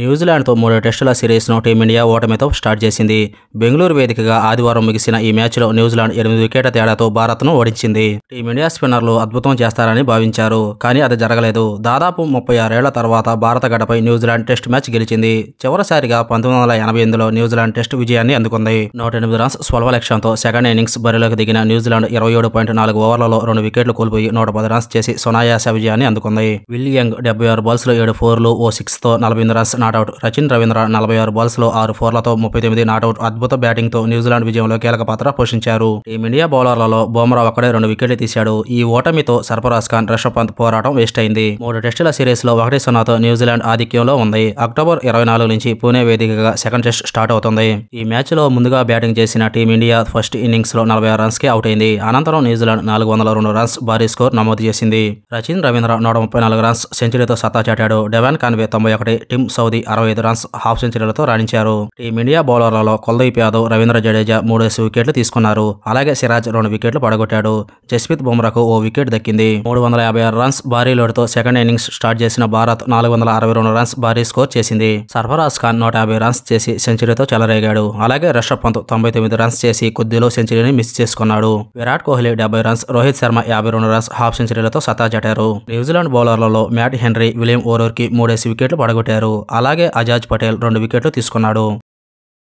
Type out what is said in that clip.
న్యూజిలాండ్తో మూడు టెస్టుల సిరీస్ను టీమిండియా ఓటమితో స్టార్ట్ చేసింది బెంగళూరు వేదికగా ఆదివారం ముగిసిన ఈ మ్యాచ్లో న్యూజిలాండ్ ఎనిమిది వికెట్ల తేడాతో భారత్ను ఓడించింది టీమిండియా స్పిన్నర్లు అద్భుతం చేస్తారని భావించారు కానీ అది జరగలేదు దాదాపు ముప్పై ఆరేళ్ల తర్వాత భారత గడపై న్యూజిలాండ్ టెస్ట్ మ్యాచ్ గెలిచింది చివరిసారిగా పంతొమ్మిది వందల ఎనభై ఎనిమిదిలో న్యూజిలాండ్ టెస్ట్ విజయాన్ని అందుకుంది నూట ఎనిమిది రన్స్ స్వల్ప లక్ష్యంతో సెకండ్ ఇన్నింగ్స్ బరిలోకి దిగిన న్యూజిలాండ్ ఇరవై ఏడు పాయింట్ నాలుగు ఓవర్లలో రెండు వికెట్లు కోల్పోయి నూట పది రన్స్ చేసి సునాయాస విజయాన్ని అందుకుంది విలియంగ్ డెబ్బై ఆరు బాల్స్లో ఏడు ఫోర్లు ఓ సిక్స్తో నలభై ఎనిమిది రన్స్ నాటౌట్ రచిన్ రవీంద్ర నలభై ఆరు బాల్స్లో ఆరు ఫోర్లతో ముప్పై తొమ్మిది నాటౌట్ అద్భుత బ్యాటింగ్తో న్యూజిలాండ్ విజయంలో కీలక పాత్ర పోషించారు టీమిండియా బౌలర్లలో బోమరా ఒక్కడే రెండు వికెట్లు తీశాడు ఈ ఓటమితో సర్ఫరాజ్ ఖాన్ రిషబ్ పంత్ పోరాటం వేస్ట్ అయింది మూడు టెస్టుల సిరీస్లో ఒకటి సున్నాతో న్యూజిలాండ్ ఆధిక్యంలో ఉంది అక్టోబర్ ఇరవై నాలుగు నుంచి పూణే వేదికగా సెకండ్ టెస్ట్ స్టార్ట్ అవుతుంది ఈ మ్యాచ్లో ముందుగా బ్యాటింగ్ చేసిన టీమిండియా ఫస్ట్ ఇన్నింగ్స్లో నలభై ఆరు రన్స్కే అవుట్ అయింది అనంతరం న్యూజిలాండ్ నాలుగు వందల రెండు రన్స్ భారీ స్కోర్ నమోదు చేసింది రచిన్ రవీంద్ర నూట ముప్పై నాలుగు రన్స్ సెంచరీతో సత్తా చాటాడు డెవాన్ కాన్వే తొంభై ఒకటి టిమ్ సౌదీ తొమ్మిది అరవై ఐదు రన్స్ హాఫ్ సెంచరీలతో రాణించారు టీమిండియా బౌలర్లలో కుల్దీప్ యాదవ్ రవీంద్ర జడేజా మూడేసి వికెట్లు తీసుకున్నారు అలాగే సిరాజ్ రెండు వికెట్లు పడగొట్టాడు జస్ప్రీత్ బుమ్రాకు ఓ వికెట్ దక్కింది మూడు వందల యాభై ఆరు రన్స్ భారీ లోడ్తో సెకండ్ ఇన్నింగ్స్ స్టార్ట్ చేసిన భారత్ నాలుగు వందల అరవై రెండు రన్స్ భారీ స్కోర్ చేసింది సర్ఫరాజ్ ఖాన్ నూట యాభై రన్స్ చేసి సెంచరీతో చెలరేగాడు అలాగే రిషబ్ పంత్ తొంభై తొమ్మిది రన్స్ చేసి కొద్దిలో సెంచరీని మిస్ చేసుకున్నాడు విరాట్ కోహ్లీ డెబ్బై రన్స్ రోహిత్ శర్మ యాభై రెండు రన్స్ హాఫ్ సెంచరీలతో సత్తా చాటారు న్యూజిలాండ్ బౌలర్లలో మ్యాట్ హెన్రీ విలియం ఓరోర్కి మూడేసి వికెట్లు పడగొట్టారు అలాగే అజాజ్ పటేల్ రెండు వికెట్లు తీసుకున్నాడు